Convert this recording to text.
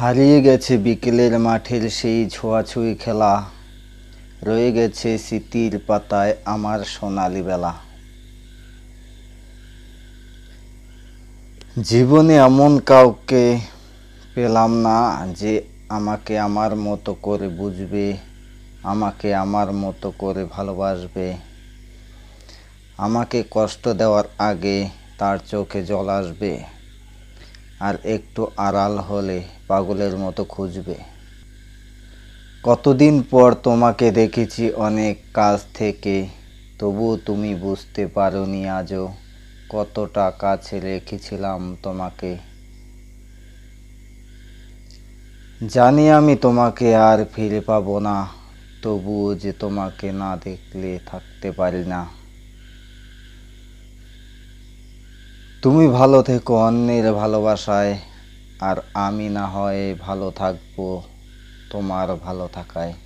হারিয়ে গেছে বিকেলের মাঠের সেই ছোঁয়াছুঁই খেলা রয়ে গেছে স্মৃতির পাতায় আমার সোনালি বেলা জীবনে এমন কাউকে পেলাম না যে আমাকে আমার মতো করে বুঝবে আমাকে আমার মতো করে ভালোবাসবে আমাকে কষ্ট দেওয়ার আগে তার চোখে জল আসবে আর একটু আড়াল হলে পাগলের মতো খুঁজবে কতদিন পর তোমাকে দেখেছি অনেক কাজ থেকে তবুও তুমি বুঝতে নি আজও কতটা কাছে রেখেছিলাম তোমাকে জানি আমি তোমাকে আর ফিরে পাবো না তবুও যে তোমাকে না দেখলে থাকতে পারি না তুমি ভালো থেকো অন্যের ভালোবাসায় আর আমি না হয় ভালো থাকবো তোমার ভালো থাকায়